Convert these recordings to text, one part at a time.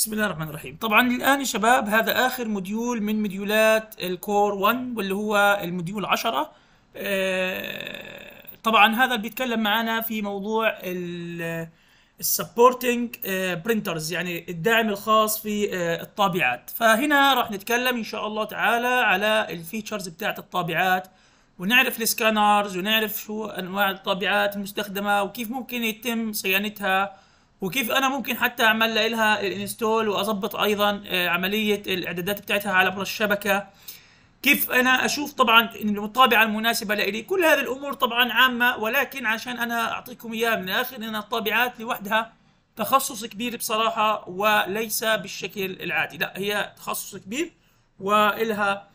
بسم الله الرحمن الرحيم طبعا الآن يا شباب هذا آخر مديول من مديولات الكور 1 واللي هو المديول 10 آه، طبعا هذا اللي بيتكلم معنا في موضوع السبورتنج برينترز آه، آه، يعني الدعم الخاص في الطابعات فهنا راح نتكلم ان شاء الله تعالى على الفيتشرز بتاعت الطابعات ونعرف السكانرز ونعرف شو انواع الطابعات المستخدمه وكيف ممكن يتم صيانتها وكيف انا ممكن حتى اعمل لها الانستول واظبط ايضا آه، عمليه الاعدادات بتاعتها على عبر الشبكه كيف انا اشوف طبعا الطابعه المناسبه لإلي كل هذه الامور طبعا عامه ولكن عشان انا اعطيكم اياها من الاخر ان الطابعات لوحدها تخصص كبير بصراحه وليس بالشكل العادي لا هي تخصص كبير والها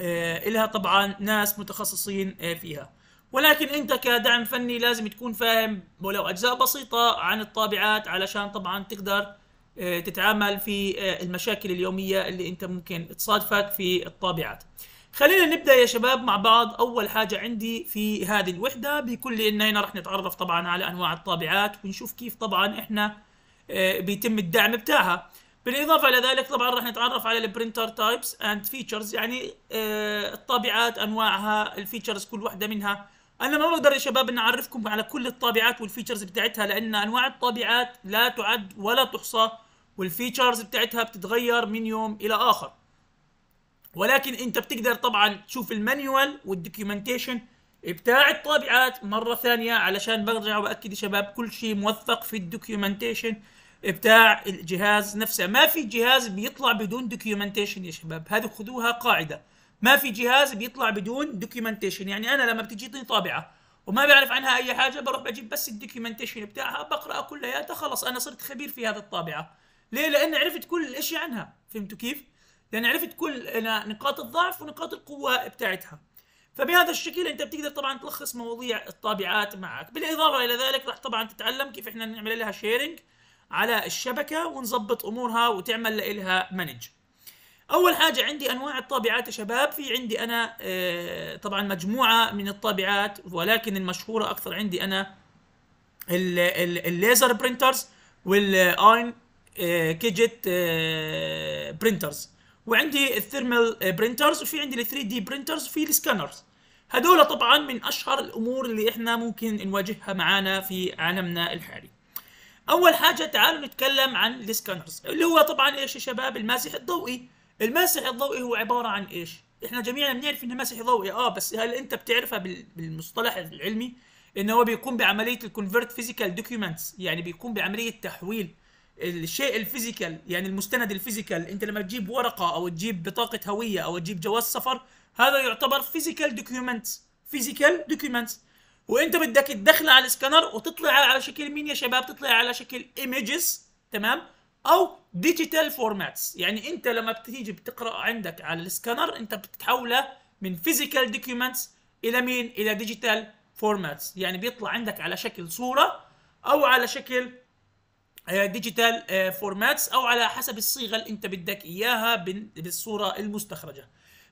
آه، إلها طبعا ناس متخصصين آه، فيها ولكن انت كدعم فني لازم تكون فاهم ولو اجزاء بسيطه عن الطابعات علشان طبعا تقدر آه، تتعامل في آه، المشاكل اليوميه اللي انت ممكن تصادفك في الطابعات. خلينا نبدا يا شباب مع بعض اول حاجه عندي في هذه الوحده بكل ان هنا راح نتعرف طبعا على انواع الطابعات ونشوف كيف طبعا احنا آه، بيتم الدعم بتاعها. بالاضافه الى ذلك طبعا راح نتعرف على البرنتر تايبس اند فيتشرز يعني الطابعات انواعها الفيتشرز كل واحده منها انا ما بقدر يا شباب ان اعرفكم على كل الطابعات والفيتشرز بتاعتها لان انواع الطابعات لا تعد ولا تحصى والفيتشرز بتاعتها بتتغير من يوم الى اخر ولكن انت بتقدر طبعا تشوف المانيوال والدوكيومنتيشن بتاع الطابعات مره ثانيه علشان برجع واكد يا شباب كل شيء موثق في الدوكيومنتيشن بتاع الجهاز نفسه ما في جهاز بيطلع بدون دوكيومنتيشن يا شباب هذه خذوها قاعده ما في جهاز بيطلع بدون دوكيومنتيشن يعني انا لما بتجيني طابعه وما بعرف عنها اي حاجه بروح بجيب بس الدوكيومنتيشن بتاعها بقرا كلياتها خلص انا صرت خبير في هذه الطابعه ليه لان عرفت كل الاشي عنها فهمتوا كيف لان عرفت كل نقاط الضعف ونقاط القوه بتاعتها فبهذا الشكل انت بتقدر طبعا تلخص مواضيع الطابعات معك بالاضافه الى ذلك راح طبعا تتعلم كيف احنا نعمل لها شيرنج على الشبكه ونظبط امورها وتعمل لها مانج اول حاجه عندي انواع الطابعات يا شباب في عندي انا آه، طبعا مجموعه من الطابعات ولكن المشهوره اكثر عندي انا الليزر برينترز والاين آه، كيجت برينترز آه، وعندي الثيرمال برينترز وفي عندي الثري دي برينترز وفي السكانرز هذول طبعا من اشهر الامور اللي احنا ممكن نواجهها معانا في عالمنا الحالي اول حاجه تعالوا نتكلم عن السكانرز اللي هو طبعا ايش يا شباب الماسح الضوئي المسح الضوئي هو عباره عن ايش؟ احنا جميعا بنعرف انه مسح ضوئي اه بس هل انت بتعرفها بالمصطلح العلمي انه هو بيقوم بعمليه الكونفرت فيزيكال دوكيومنتس يعني بيقوم بعمليه تحويل الشيء الفيزيكال يعني المستند الفيزيكال انت لما تجيب ورقه او تجيب بطاقه هويه او تجيب جواز سفر هذا يعتبر فيزيكال دوكيومنتس فيزيكال دوكيومنتس وانت بدك تدخله على السكانر وتطلع على شكل مين يا شباب تطلع على شكل ايمجز تمام او ديجيتال فورماتس يعني انت لما بتيجي بتقرا عندك على السكانر انت بتتحوله من فيزيكال دوكيومنتس الى مين الى ديجيتال فورماتس يعني بيطلع عندك على شكل صوره او على شكل ديجيتال آه، فورماتس آه، او على حسب الصيغه اللي انت بدك اياها بالصوره المستخرجه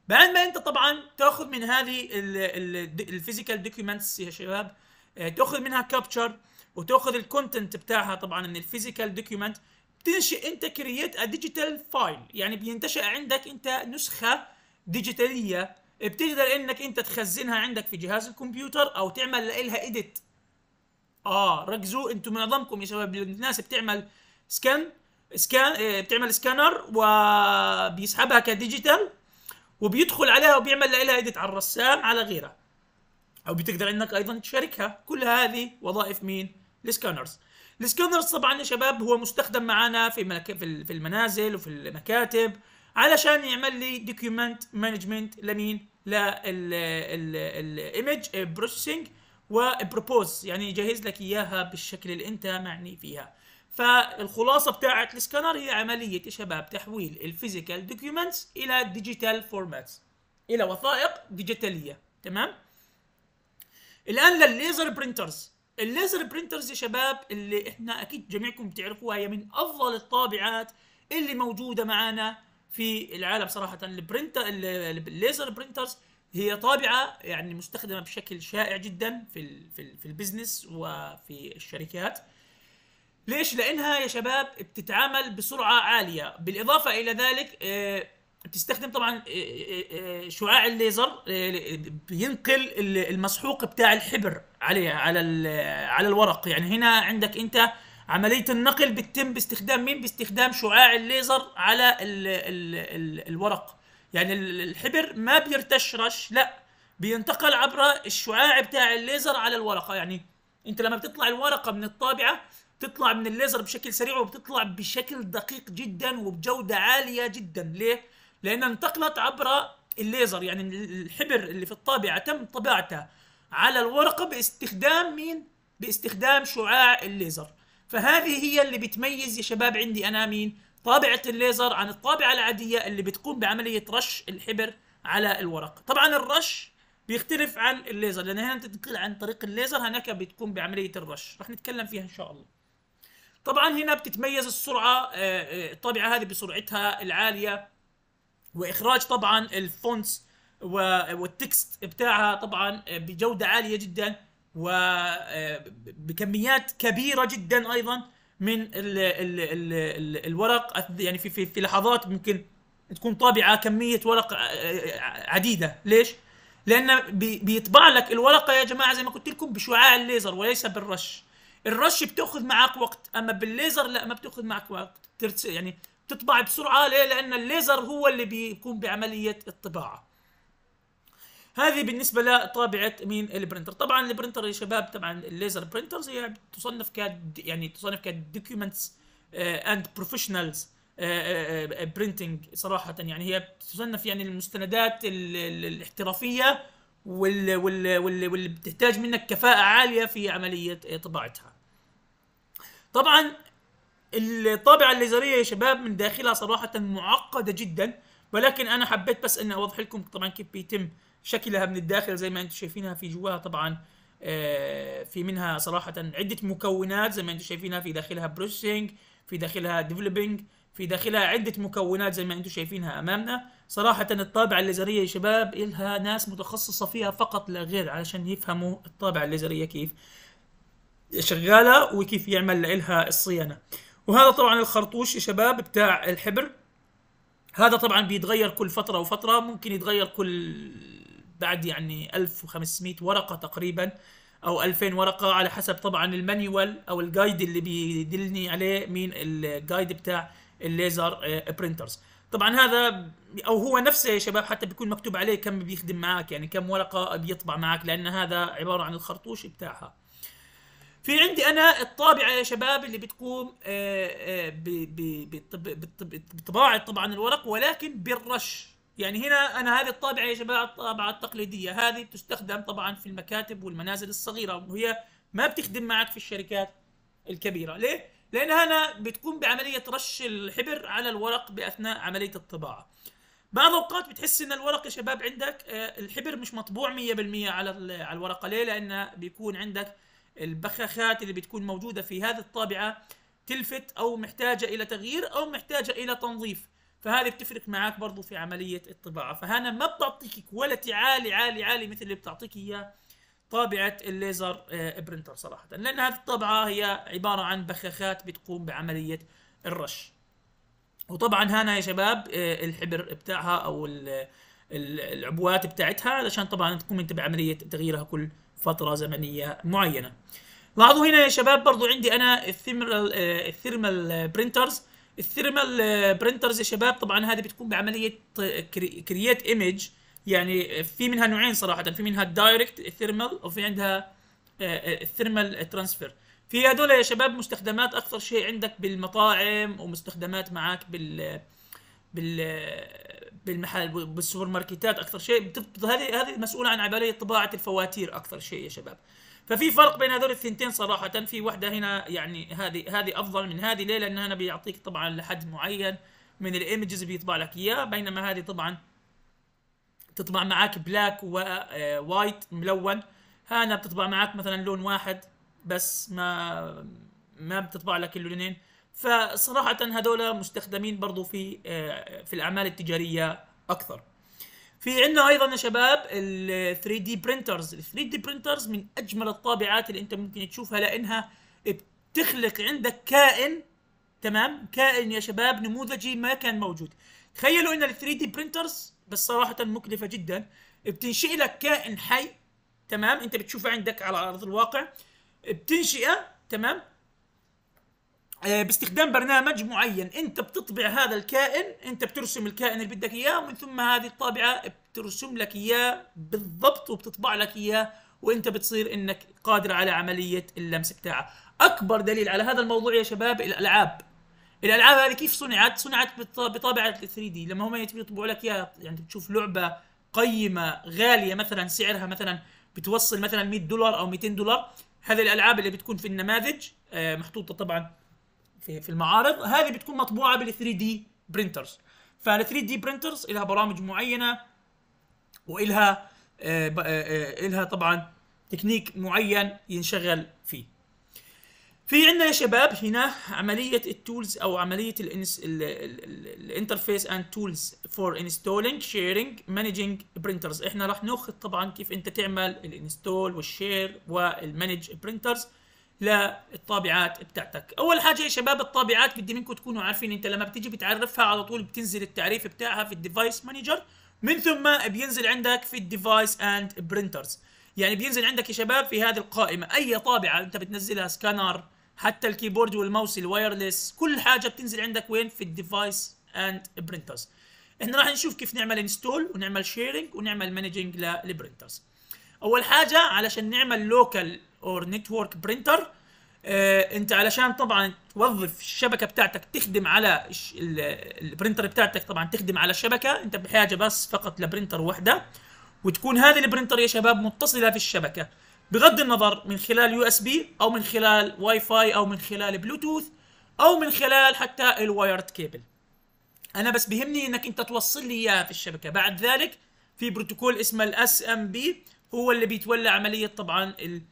بعد ما انت طبعا تاخذ من هذه الفيزيكال دوكيومنتس يا شباب آه، تاخذ منها كابتشر وتاخذ الكونتنت بتاعها طبعا من الفيزيكال دوكيومنت تنشئ انت كرييت ا ديجيتال فايل يعني بينتشئ عندك انت نسخه ديجيتاليه بتقدر انك انت تخزنها عندك في جهاز الكمبيوتر او تعمل لها ايديت اه ركزوا انتم معظمكم يا شباب الناس بتعمل سكان آه، سكان بتعمل سكانر وبيسحبها كديجيتال وبيدخل عليها وبيعمل لها ايديت على الرسام على غيره او بتقدر انك ايضا تشاركها كل هذه وظائف مين السكانرز السكانرز طبعا يا شباب هو مستخدم معانا في في المنازل وفي المكاتب علشان يعمل لي دوكيومنت مانجمنت لمين؟ للايمج بروسيسنج وبروبوز يعني يجهز لك اياها بالشكل اللي انت معني فيها. فالخلاصه بتاعت السكانر هي عمليه يا شباب تحويل الفيزيكال دوكيومنتس الى ديجيتال فورماتس الى وثائق ديجيتاليه تمام؟ الان للليزر برينترز الليزر برينترز يا شباب اللي احنا اكيد جميعكم بتعرفوها هي من افضل الطابعات اللي موجوده معانا في العالم صراحه البرينتر الليزر برينترز هي طابعه يعني مستخدمه بشكل شائع جدا في الـ في, الـ في البزنس وفي الشركات ليش لانها يا شباب بتتعامل بسرعه عاليه بالاضافه الى ذلك آه، بتستخدم طبعا آه، آه، آه، شعاع الليزر بينقل المسحوق بتاع الحبر عليه على على الورق يعني هنا عندك انت عمليه النقل بتتم باستخدام مين باستخدام شعاع الليزر على الـ الـ الـ الورق يعني الحبر ما بيرتشرش لا بينتقل عبر الشعاع بتاع الليزر على الورقه يعني انت لما بتطلع الورقه من الطابعه تطلع من الليزر بشكل سريع وبتطلع بشكل دقيق جدا وبجوده عاليه جدا ليه لانها انتقلت عبر الليزر يعني الحبر اللي في الطابعه تم طباعته على الورقه باستخدام مين؟ باستخدام شعاع الليزر فهذه هي اللي بتميز يا شباب عندي انا مين؟ طابعه الليزر عن الطابعه العاديه اللي بتقوم بعمليه رش الحبر على الورق طبعا الرش بيختلف عن الليزر لان هنا تنقل عن طريق الليزر هناك بتقوم بعمليه الرش رح نتكلم فيها ان شاء الله طبعا هنا بتتميز السرعه آه، آه، الطابعه هذه بسرعتها العاليه واخراج طبعا الفونتس والتكست بتاعها طبعا بجوده عاليه جدا وبكميات كبيره جدا ايضا من الـ الـ الـ الـ الورق يعني في في في لحظات ممكن تكون طابعه كميه ورق آه، آه، عديده ليش؟ لان بيطبع لك الورقه يا جماعه زي ما قلت لكم بشعاع الليزر وليس بالرش الرش بتاخذ معك وقت اما بالليزر لا ما بتاخذ معك وقت يعني تطبع بسرعه ليه؟ لان الليزر هو اللي بيقوم بعمليه الطباعه هذه بالنسبه لطابعه مين البرنتر طبعا البرنتر يا شباب طبعا الليزر برنترز هي تصنف كد يعني تصنف كدوكيومنتس اند بروفيشنالز برنتنج صراحه يعني هي تصنف يعني المستندات الـ الـ الاحترافيه وال وال وال واللي بتحتاج منك كفاءه عاليه في عمليه طباعتها طبعا الطابعة الليزرية يا شباب من داخلها صراحة معقدة جدا ولكن انا حبيت بس اني اوضح لكم طبعا كيف بيتم شكلها من الداخل زي ما انتم شايفينها في جواها طبعا آه، في منها صراحة عدة مكونات زي ما انتم شايفينها في داخلها بروسسنج في داخلها ديفلوبينج في داخلها عدة مكونات زي ما انتم شايفينها امامنا صراحة الطابعة الليزرية يا شباب إلها ناس متخصصة فيها فقط لا غير علشان يفهموا الطابعة الليزرية كيف شغالة وكيف يعمل لها الصيانة وهذا طبعا الخرطوش يا شباب بتاع الحبر هذا طبعا بيتغير كل فترة وفترة ممكن يتغير كل بعد يعني 1500 ورقة تقريبا او 2000 ورقة على حسب طبعا المانيوال او الجايد اللي بيدلني عليه مين الجايد بتاع الليزر برينترز آه، طبعا هذا او هو نفسه يا شباب حتى بيكون مكتوب عليه كم بيخدم معاك يعني كم ورقة بيطبع معاك لان هذا عبارة عن الخرطوش بتاعها في عندي انا الطابعه يا شباب اللي بتقوم آه، آه، بطباعه طبعا الورق ولكن بالرش يعني هنا انا هذه الطابعه يا شباب الطابعه التقليديه هذه تستخدم طبعا في المكاتب والمنازل الصغيره وهي ما بتخدم معك في الشركات الكبيره ليه لانها هنا بتقوم بعمليه رش الحبر على الورق باثناء عمليه الطباعه بعض الاوقات بتحس ان الورق يا شباب عندك آه، الحبر مش مطبوع 100% على على الورقه ليه لان بيكون عندك البخاخات اللي بتكون موجوده في هذه الطابعه تلفت او محتاجه الى تغيير او محتاجه الى تنظيف فهذه بتفرق معك برضو في عمليه الطباعه فهنا ما بتعطيك كواليتي عالي عالي عالي مثل اللي بتعطيك اياه طابعه الليزر آه، برينتر صراحه لان هذه الطابعه هي عباره عن بخاخات بتقوم بعمليه الرش وطبعا هنا يا شباب آه، الحبر بتاعها او العبوات بتاعتها علشان طبعا تقوم انت بعمليه تغييرها كل فترة زمنية معينة لاحظوا هنا يا شباب برضو عندي انا الثيرمال آه، الثيرمال برينترز آه، الثيرمال برينترز آه، يا شباب طبعا هذه بتكون بعملية كرييت ايمج يعني في منها نوعين صراحة في منها الدايركت الثيرمال وفي عندها الثيرمال ترانسفير في هذول يا شباب مستخدمات اكثر شيء عندك بالمطاعم ومستخدمات معاك بال بال بالمحل بالسوبر ماركتات اكثر شيء هذه هذه مسؤوله عن عمليه طباعه الفواتير اكثر شيء يا شباب ففي فرق بين هذول الثنتين صراحه في وحده هنا يعني هذه هذه افضل من هذه ليه لانها هنا بيعطيك طبعا لحد معين من الايمجز بيطبع لك اياه بينما هذه طبعا تطبع معاك بلاك ووايت آه، ملون هنا بتطبع معاك مثلا لون واحد بس ما ما بتطبع لك اللونين فصراحة هذول مستخدمين برضو في آه، في الأعمال التجارية أكثر في عندنا ايضا يا شباب ال 3 دي برينترز ال 3 دي برينترز من اجمل الطابعات اللي انت ممكن تشوفها لانها بتخلق عندك كائن تمام كائن يا شباب نموذجي ما كان موجود تخيلوا ان ال 3 دي برينترز بس صراحه مكلفه جدا بتنشئ لك كائن حي تمام انت بتشوفه عندك على ارض الواقع بتنشئه تمام آه، باستخدام برنامج معين انت بتطبع هذا الكائن انت بترسم الكائن اللي بدك اياه ومن ثم هذه الطابعه بترسم لك اياه بالضبط وبتطبع لك اياه وانت بتصير انك قادر على عمليه اللمس بتاعه اكبر دليل على هذا الموضوع يا شباب الالعاب الالعاب هذه كيف صنعت صنعت بطابعه 3 دي لما هم يطبعوا لك اياها يعني بتشوف لعبه قيمه غاليه مثلا سعرها مثلا بتوصل مثلا 100 دولار او 200 دولار هذه الالعاب اللي بتكون في النماذج آه، محطوطه طبعا في في المعارض هذه بتكون مطبوعه بال 3 دي برينترز فال 3 دي برينترز لها برامج معينه والها آه، آه، آه، الها طبعا تكنيك معين ينشغل فيه في عندنا يا شباب هنا عملية التولز أو عملية الانترفيس اند تولز فور انستولينج شيرينج مانجينج برينترز احنا راح ناخذ طبعا كيف انت تعمل الانستول والشير والمانج برينترز للطابعات بتاعتك اول حاجه يا شباب الطابعات بدي منكم تكونوا عارفين انت لما بتيجي بتعرفها على طول بتنزل التعريف بتاعها في الديفايس مانجر من ثم بينزل عندك في الديفايس اند برينترز يعني بينزل عندك يا شباب في هذه القائمه اي طابعه انت بتنزلها سكانر حتى الكيبورد والماوس الوايرلس كل حاجه بتنزل عندك وين في الديفايس اند برينترز احنا راح نشوف كيف نعمل انستول ونعمل شيرنج ونعمل مانجنج للبرينترز اول حاجه علشان نعمل لوكال اور نتورك برينتر انت علشان طبعا توظف الشبكه بتاعتك تخدم على البرينتر بتاعتك طبعا تخدم على الشبكه انت بحاجه بس فقط لبرينتر واحده وتكون هذه البرينتر يا شباب متصله في الشبكه بغض النظر من خلال يو اس بي او من خلال واي فاي او من خلال بلوتوث او من خلال حتى الوايرد كيبل انا بس بهمني انك انت توصل لي اياها في الشبكه بعد ذلك في بروتوكول اسمه الاس ام بي هو اللي بيتولى عمليه طبعا ال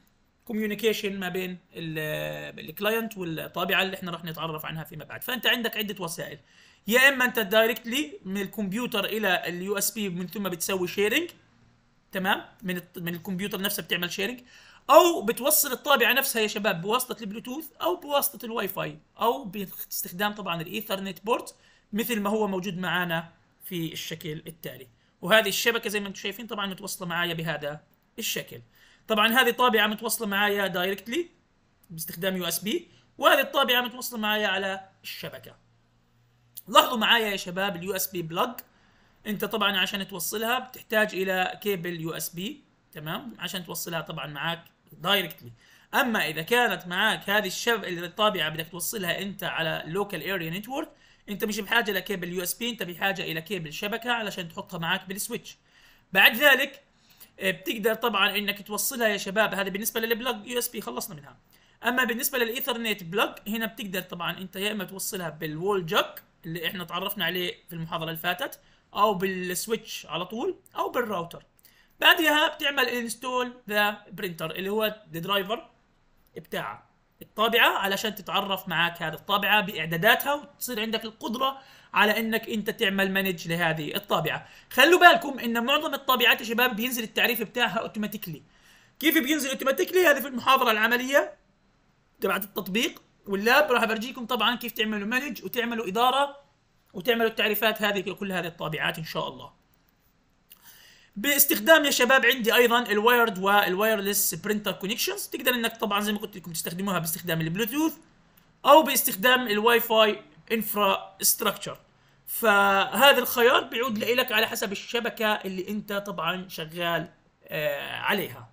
كوميونيكيشن ما بين الكلاينت والطابعه اللي احنا راح نتعرف عنها فيما بعد فانت عندك عده وسائل يا اما انت دايركتلي من الكمبيوتر الى اليو اس بي من ثم بتسوي شيرنج تمام من من الكمبيوتر نفسه بتعمل شيرنج او بتوصل الطابعه نفسها يا شباب بواسطه البلوتوث او بواسطه الواي فاي او باستخدام طبعا الايثرنت بورت مثل ما هو موجود معانا في الشكل التالي وهذه الشبكه زي ما انتم شايفين طبعا متوصله معايا بهذا الشكل طبعا هذه طابعه متوصله معايا دايركتلي باستخدام يو اس بي وهذه الطابعه متوصله معايا على الشبكه لاحظوا معايا يا شباب اليو اس بي بلج انت طبعا عشان توصلها بتحتاج الى كيبل يو اس بي تمام عشان توصلها طبعا معاك دايركتلي اما اذا كانت معاك هذه الشب الطابعه بدك توصلها انت على لوكال اريا نتورك انت مش بحاجه لكيبل يو اس بي انت بحاجه الى كيبل شبكه علشان تحطها معاك بالسويتش بعد ذلك إيه، بتقدر طبعا انك توصلها يا شباب هذا بالنسبه للبلج يو اس بي خلصنا منها اما بالنسبه للايثرنت بلج هنا بتقدر طبعا انت يا اما توصلها بالوول جاك اللي احنا تعرفنا عليه في المحاضره اللي فاتت او بالسويتش على طول او بالراوتر بعدها بتعمل انستول ذا برينتر اللي هو الدرايفر بتاعها الطابعه علشان تتعرف معاك هذه الطابعه باعداداتها وتصير عندك القدره على انك انت تعمل مانج لهذه الطابعه خلوا بالكم ان معظم الطابعات يا شباب بينزل التعريف بتاعها اوتوماتيكلي كيف بينزل اوتوماتيكلي هذه في المحاضره العمليه تبعت التطبيق واللاب راح برجيكم طبعا كيف تعملوا مانج وتعملوا اداره وتعملوا التعريفات هذه كل هذه الطابعات ان شاء الله باستخدام يا شباب عندي ايضا الوايرد والوايرلس برينتر كونكشنز تقدر انك طبعا زي ما قلت لكم تستخدموها باستخدام البلوتوث او باستخدام الواي فاي انفرا ستراكشر فهذا الخيار بيعود لك على حسب الشبكه اللي انت طبعا شغال آه عليها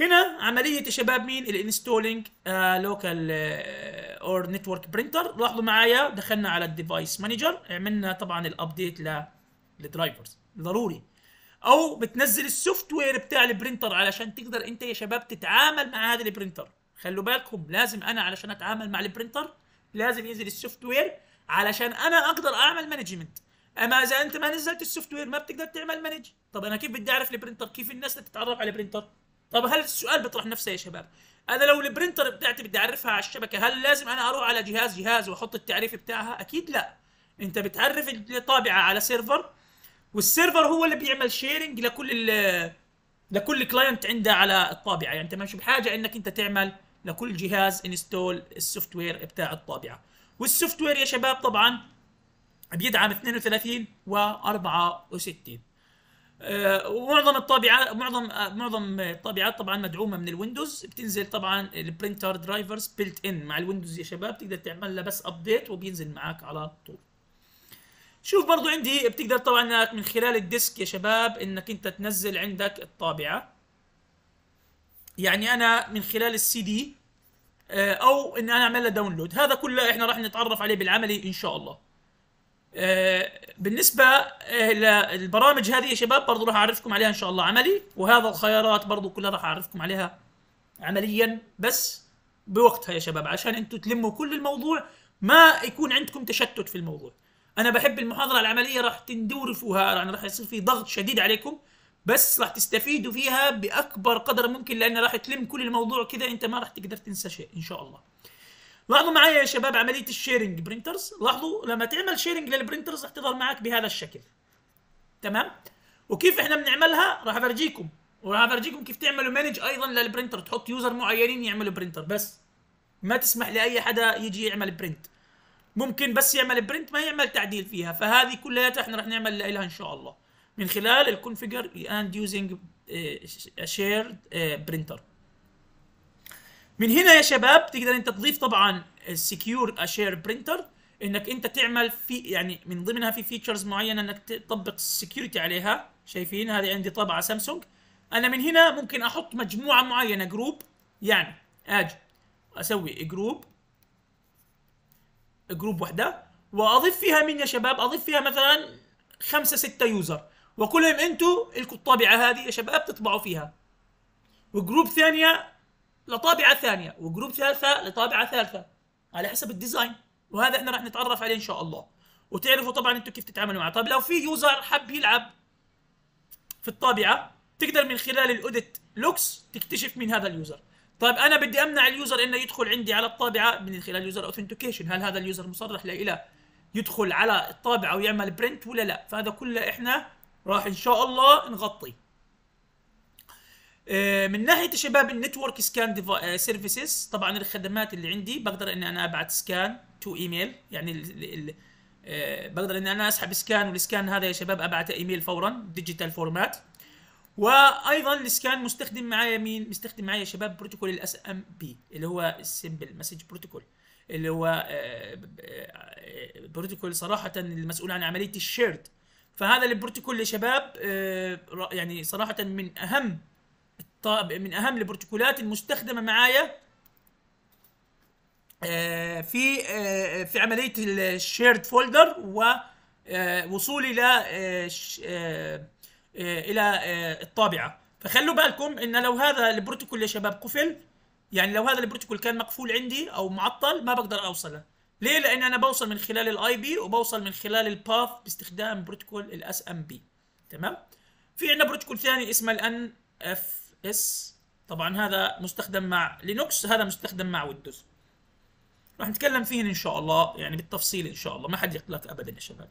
هنا عملية يا شباب مين الانستولينج لوكال اور نتورك برينتر لاحظوا معايا دخلنا على الديفايس مانجر عملنا طبعا الابديت للدرايفرز ضروري او بتنزل السوفت وير بتاع البرينتر علشان تقدر انت يا شباب تتعامل مع هذا البرينتر خلوا بالكم لازم انا علشان اتعامل مع البرينتر لازم ينزل السوفت وير علشان انا اقدر اعمل مانجمنت اما اذا انت ما نزلت السوفت وير ما بتقدر تعمل مانج طب انا كيف بدي اعرف البرينتر كيف الناس تتعرف على البرينتر طب هل السؤال بيطرح نفسه يا شباب انا لو البرينتر بتاعتي بدي اعرفها على الشبكه هل لازم انا اروح على جهاز جهاز واحط التعريف بتاعها اكيد لا انت بتعرف الطابعه على سيرفر والسيرفر هو اللي بيعمل شيرنج لكل ال لكل كلاينت عنده على الطابعه يعني انت مش بحاجه انك انت تعمل لكل جهاز انستول السوفت وير بتاع الطابعه والسوفت وير يا شباب طبعا بيدعم 32 و64 ومعظم الطابعات معظم معظم الطابعات طبعا مدعومه من الويندوز بتنزل طبعا البرنتر درايفرز بيلت ان مع الويندوز يا شباب تقدر تعمل لها بس ابديت وبينزل معاك على طول شوف برضو عندي بتقدر طبعا من خلال الديسك يا شباب انك انت تنزل عندك الطابعة يعني انا من خلال السي دي آه، او ان انا اعمل له داونلود هذا كله احنا راح نتعرف عليه بالعملي ان شاء الله آه، بالنسبه آه، للبرامج هذه يا شباب برضو راح اعرفكم عليها ان شاء الله عملي وهذا الخيارات برضو كلها راح اعرفكم عليها عمليا بس بوقتها يا شباب عشان انتم تلموا كل الموضوع ما يكون عندكم تشتت في الموضوع انا بحب المحاضره العمليه راح فيها يعني راح يصير في ضغط شديد عليكم بس راح تستفيدوا فيها باكبر قدر ممكن لان راح تلم كل الموضوع كذا انت ما راح تقدر تنسى شيء ان شاء الله لاحظوا معي يا شباب عمليه الشيرنج برينترز لاحظوا لما تعمل شيرنج للبرينترز راح تظهر معك بهذا الشكل تمام وكيف احنا بنعملها راح افرجيكم وراح افرجيكم كيف تعملوا مانج ايضا للبرينتر تحط يوزر معينين يعملوا برينتر بس ما تسمح لاي حدا يجي يعمل برنت ممكن بس يعمل برنت ما يعمل تعديل فيها فهذه كلها احنا رح نعمل لها ان شاء الله من خلال الكونفيجر اند يوزنج شيرد برينتر من هنا يا شباب تقدر انت تضيف طبعا السكيور اشير برينتر انك انت تعمل في يعني من ضمنها في فيتشرز معينه انك تطبق السكيورتي عليها شايفين هذه عندي طابعه سامسونج انا من هنا ممكن احط مجموعه معينه جروب يعني اجي اسوي جروب جروب وحده واضيف فيها مين يا شباب اضيف فيها مثلا خمسة ستة يوزر وكلهم انتم الطابعة هذه يا شباب تطبعوا فيها وجروب ثانية لطابعة ثانية وجروب ثالثة لطابعة ثالثة على حسب الديزاين وهذا احنا راح نتعرف عليه ان شاء الله وتعرفوا طبعا انتم كيف تتعاملوا معه طب لو في يوزر حب يلعب في الطابعة تقدر من خلال الاوديت لوكس تكتشف مين هذا اليوزر طيب انا بدي امنع اليوزر انه يدخل عندي على الطابعه من خلال يوزر اوثنتيكيشن هل هذا اليوزر مصرح الى يدخل على الطابعه ويعمل برنت ولا لا فهذا كله احنا راح ان شاء الله نغطيه آه، من ناحيه شباب النتورك سكان آه، سيرفيسز طبعا الخدمات اللي عندي بقدر اني انا ابعت سكان تو ايميل يعني الـ الـ آه، بقدر اني انا اسحب سكان والسكان هذا يا شباب ابعته ايميل فورا ديجيتال فورمات وايضا الاسكان مستخدم معايا مين مستخدم معايا شباب بروتوكول الاس ام بي اللي هو السمبل مسج بروتوكول اللي هو آه، آه، بروتوكول صراحه المسؤول عن عمليه الشيرد فهذا البروتوكول لشباب آه، يعني صراحه من اهم من اهم البروتوكولات المستخدمه معايا في في عمليه الشيرد فولدر ووصولي ل آه، الى آه، الطابعه فخلوا بالكم ان لو هذا البروتوكول يا شباب قفل يعني لو هذا البروتوكول كان مقفول عندي او معطل ما بقدر اوصله ليه لان انا بوصل من خلال الاي بي وبوصل من خلال الباث باستخدام بروتوكول الاس ام بي تمام في عندنا بروتوكول ثاني اسمه الان اف اس طبعا هذا مستخدم مع لينوكس هذا مستخدم مع ويندوز راح نتكلم فيه ان شاء الله يعني بالتفصيل ان شاء الله ما حد يقلق ابدا يا شباب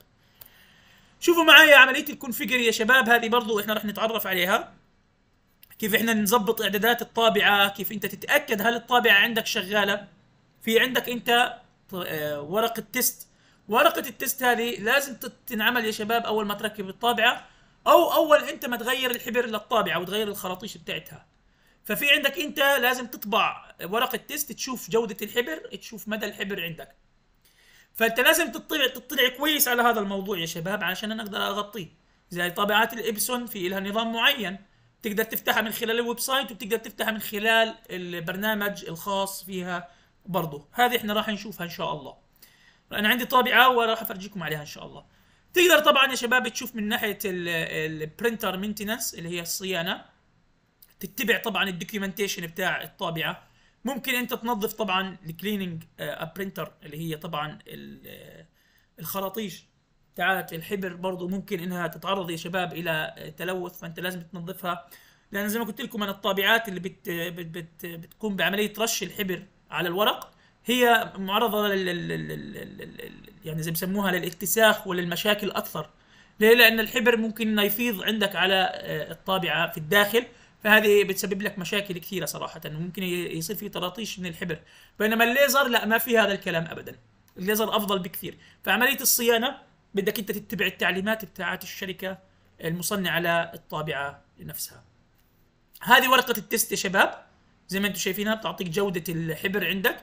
شوفوا معايا عمليه الكونفيجر يا شباب هذه برضو احنا رح نتعرف عليها كيف احنا نظبط اعدادات الطابعه كيف انت تتاكد هل الطابعه عندك شغاله في عندك انت آه، ورقه تيست ورقه التيست هذه لازم تنعمل يا شباب اول ما تركب الطابعه او اول انت ما تغير الحبر للطابعه وتغير الخراطيش بتاعتها ففي عندك انت لازم تطبع ورقه تيست تشوف جوده الحبر تشوف مدى الحبر عندك فانت لازم تطلع تطلع كويس على هذا الموضوع يا شباب عشان انا اقدر اغطيه زي طابعات الابسون في لها نظام معين تقدر تفتحها من خلال الويب سايت وبتقدر تفتحها من خلال البرنامج الخاص فيها برضه هذه احنا راح نشوفها ان شاء الله انا عندي طابعه وراح افرجيكم عليها ان شاء الله تقدر طبعا يا شباب تشوف من ناحيه البرنتر مينتنس اللي هي الصيانه تتبع طبعا الدوكيومنتيشن بتاع الطابعه ممكن انت تنظف طبعا الكليننج برينتر آه، اللي هي طبعا آه، الخراطيش تاعت الحبر برضو ممكن انها تتعرض يا شباب الى آه، تلوث فانت لازم تنظفها لان زي ما قلت لكم انا الطابعات اللي بت بت بت بتقوم بعمليه رش الحبر على الورق هي معرضه لل يعني زي ما بسموها للاتساخ وللمشاكل اكثر ليه لان الحبر ممكن انه يفيض عندك على الطابعه في الداخل فهذه بتسبب لك مشاكل كثيره صراحه وممكن يصير في تلاطيش من الحبر بينما الليزر لا ما في هذا الكلام ابدا الليزر افضل بكثير فعمليه الصيانه بدك انت تتبع التعليمات بتاعت الشركه المصنعه للطابعه نفسها هذه ورقه التست يا شباب زي ما انتم شايفينها بتعطيك جوده الحبر عندك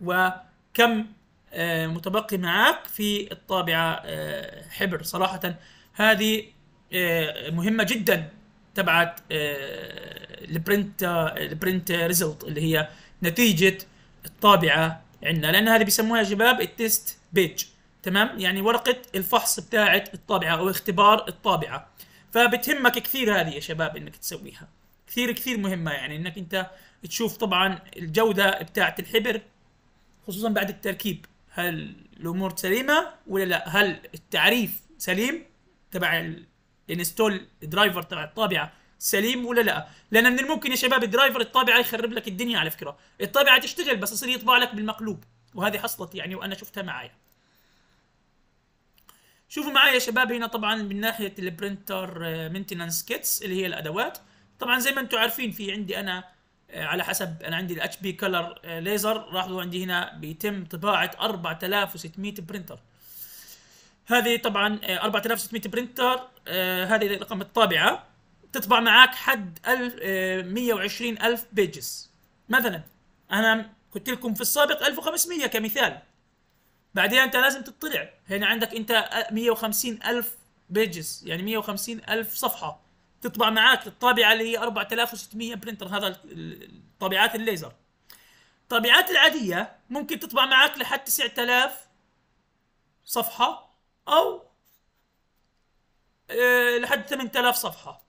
وكم آه، متبقي معك في الطابعه آه، حبر صراحه هذه آه، مهمه جدا تبعت البرنت البرنت ريزلت اللي هي نتيجه الطابعه عندنا لان هذه بيسموها شباب التيست بيج تمام يعني ورقه الفحص بتاعه الطابعه او اختبار الطابعه فبتهمك كثير هذه يا شباب انك تسويها كثير كثير مهمه يعني انك انت تشوف طبعا الجوده بتاعه الحبر خصوصا بعد التركيب هل الامور سليمه ولا لا هل التعريف سليم تبع الانستول درايفر تبع الطابعه سليم ولا لا لان من الممكن يا شباب الدرايفر الطابعه يخرب لك الدنيا على فكره الطابعه تشتغل بس يصير يطبع لك بالمقلوب وهذه حصلت يعني وانا شفتها معايا شوفوا معايا يا شباب هنا طبعا من ناحيه البرنتر مينتنانس كيتس اللي هي الادوات طبعا زي ما انتم عارفين في عندي انا آه، على حسب انا عندي الاتش بي كلر ليزر لاحظوا عندي هنا بيتم طباعه 4600 برنتر هذه طبعا 4600 آه، برنتر آه، هذه رقم الطابعه تطبع معاك حد 1000 120000 بيجز مثلا انا قلت لكم في السابق 1500 كمثال بعدين انت لازم تطلع هنا عندك انت 150000 بيجز يعني 150000 صفحه تطبع معاك الطابعه اللي هي 4600 برنتر هذا طابعات الليزر الطابعات العاديه ممكن تطبع معاك لحد 9000 صفحه او آه، لحد 8000 صفحه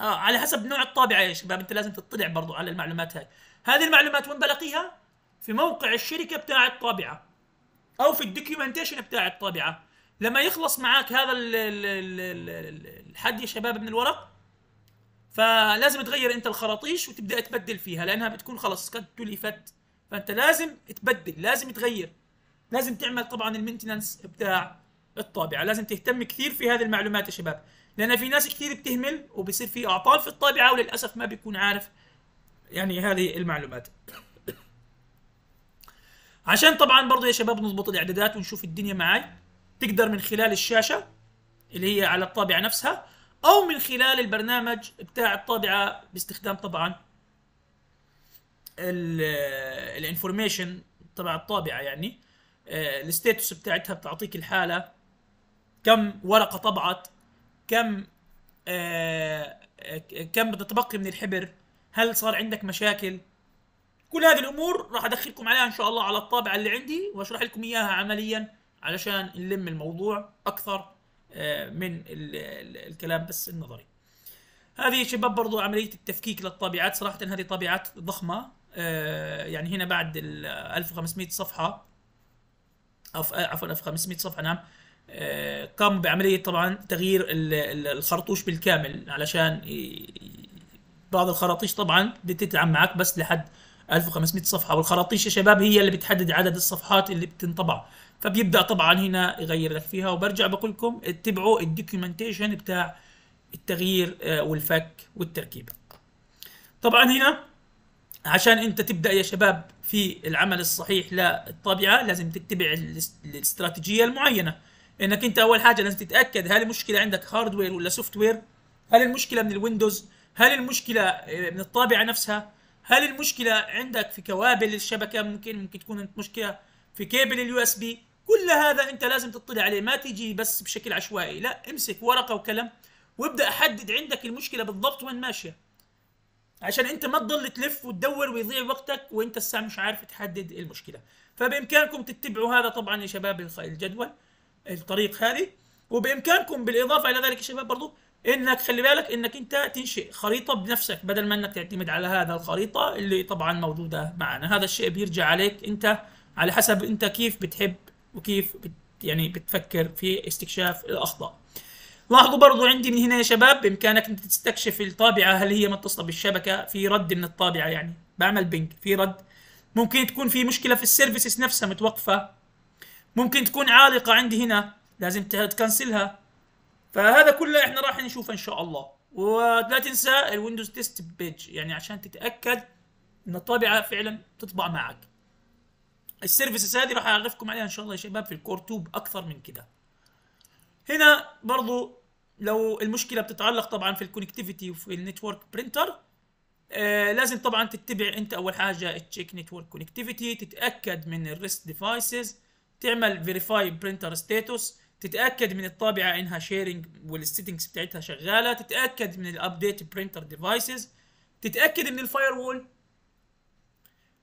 آه على حسب نوع الطابعه يا شباب انت لازم تطلع برضو على المعلومات هاي هذه المعلومات وين بلاقيها في موقع الشركه بتاع الطابعه او في الدوكيومنتيشن بتاع الطابعه لما يخلص معاك هذا الحد يا شباب من الورق فلازم تغير انت الخراطيش وتبدا تبدل فيها لانها بتكون خلص قد تلفت فانت لازم تبدل لازم تغير لازم تعمل طبعا المينتنس بتاع الطابعه لازم تهتم كثير في هذه المعلومات يا شباب لان في ناس كثير بتهمل وبصير في اعطال في الطابعه وللاسف ما بيكون عارف يعني هذه المعلومات عشان طبعا برضه يا شباب نضبط الاعدادات ونشوف الدنيا معاي تقدر من خلال الشاشه اللي هي على الطابعه نفسها او من خلال البرنامج بتاع الطابعه باستخدام طبعا الانفورميشن تبع الطابعه يعني آه، الستيتس بتاعتها بتعطيك الحاله كم ورقه طبعت كم آه، آه، كم بتتبقي من الحبر هل صار عندك مشاكل كل هذه الامور راح ادخلكم عليها ان شاء الله على الطابعه اللي عندي واشرح لكم اياها عمليا علشان نلم الموضوع اكثر من الكلام بس النظري هذه شباب برضو عملية التفكيك للطابعات صراحة هذه طابعات ضخمة يعني هنا بعد 1500 صفحة أف عفوا اف 500 صفحه نعم آه، قام بعمليه طبعا تغيير الخرطوش بالكامل علشان بعض الخراطيش طبعا بتدعم معك بس لحد 1500 صفحه والخراطيش يا شباب هي اللي بتحدد عدد الصفحات اللي بتنطبع فبيبدا طبعا هنا يغير لك فيها وبرجع بقول لكم اتبعوا الدوكيومنتيشن بتاع التغيير آه، والفك والتركيب طبعا هنا عشان انت تبدا يا شباب في العمل الصحيح للطبيعه لازم تتبع الاستراتيجيه المعينه انك انت اول حاجه لازم تتاكد هل المشكله عندك هاردوير ولا سوفت وير هل المشكله من الويندوز هل المشكله من الطابعه نفسها هل المشكله عندك في كوابل الشبكه ممكن ممكن تكون مشكله في كيبل اليو اس بي كل هذا انت لازم تطلع عليه ما تيجي بس بشكل عشوائي لا امسك ورقه وقلم وابدا حدد عندك المشكله بالضبط وين ماشيه عشان انت ما تضل تلف وتدور ويضيع وقتك وانت الساعه مش عارف تحدد المشكله فبامكانكم تتبعوا هذا طبعا يا شباب الجدول الطريق هذه وبامكانكم بالاضافه الى ذلك يا شباب برضو انك خلي بالك انك انت تنشئ خريطه بنفسك بدل ما انك تعتمد على هذا الخريطه اللي طبعا موجوده معنا هذا الشيء بيرجع عليك انت على حسب انت كيف بتحب وكيف بت يعني بتفكر في استكشاف الاخطاء لاحظوا برضو عندي من هنا يا شباب بامكانك انت تستكشف الطابعه هل هي متصله بالشبكه في رد من الطابعه يعني بعمل بنج في رد ممكن تكون في مشكله في السيرفيسز نفسها متوقفه ممكن تكون عالقه عندي هنا لازم تكنسلها فهذا كله احنا راح نشوفه ان شاء الله ولا تنسى الويندوز تيست بيج يعني عشان تتاكد ان الطابعه فعلا تطبع معك السيرفيسز هذه راح اعرفكم عليها ان شاء الله يا شباب في الكور توب اكثر من كده هنا برضو لو المشكله بتتعلق طبعا في الكونكتيفيتي وفي النتورك برينتر آه لازم طبعا تتبع انت اول حاجه تشيك نتورك كونكتيفيتي تتاكد من الريست ديفايسز تعمل فيريفاي برينتر ستاتوس تتاكد من الطابعه انها شيرنج والسيتنجز بتاعتها شغاله تتاكد من الابديت برينتر ديفايسز تتاكد من الفاير وول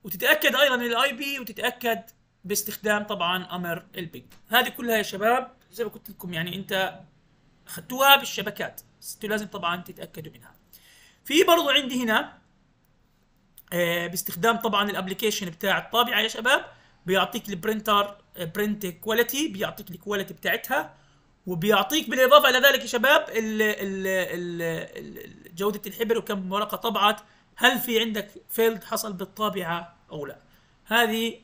وتتاكد ايضا من الاي بي وتتاكد باستخدام طبعا امر البيج هذه كلها يا شباب زي ما قلت لكم يعني انت اخذتوها بالشبكات بس انتوا لازم طبعا تتاكدوا منها في برضو عندي هنا آه، باستخدام طبعا الابلكيشن بتاع الطابعه يا شباب بيعطيك البرنتر برنت كواليتي بيعطيك الكواليتي بتاعتها وبيعطيك بالاضافه الى ذلك يا شباب ال ال ال جوده الحبر وكم ورقه طبعت هل في عندك فيلد حصل بالطابعه او لا هذه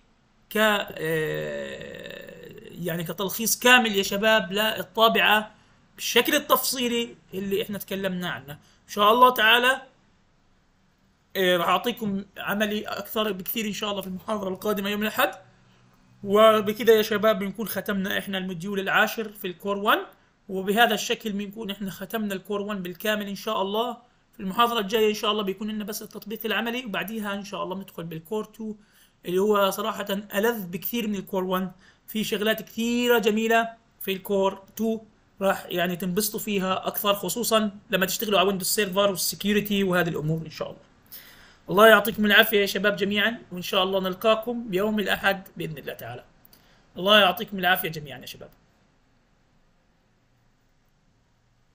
ك آه، يعني كتلخيص كامل يا شباب للطابعه بالشكل التفصيلي اللي احنا تكلمنا عنه ان شاء الله تعالى إيه، راح اعطيكم عملي اكثر بكثير ان شاء الله في المحاضره القادمه يوم الاحد وبكده يا شباب بنكون ختمنا احنا المديول العاشر في الكور 1 وبهذا الشكل بنكون احنا ختمنا الكور 1 بالكامل ان شاء الله في المحاضره الجايه ان شاء الله بيكون لنا بس التطبيق العملي وبعديها ان شاء الله بندخل بالكور 2 اللي هو صراحه الذ بكثير من الكور 1 في شغلات كثيره جميله في الكور 2 راح يعني تنبسطوا فيها اكثر خصوصا لما تشتغلوا على ويندوز سيرفر والسكيورتي وهذه الامور ان شاء الله الله يعطيكم العافيه يا شباب جميعا وان شاء الله نلقاكم يوم الاحد باذن الله تعالى الله يعطيكم العافيه جميعا يا شباب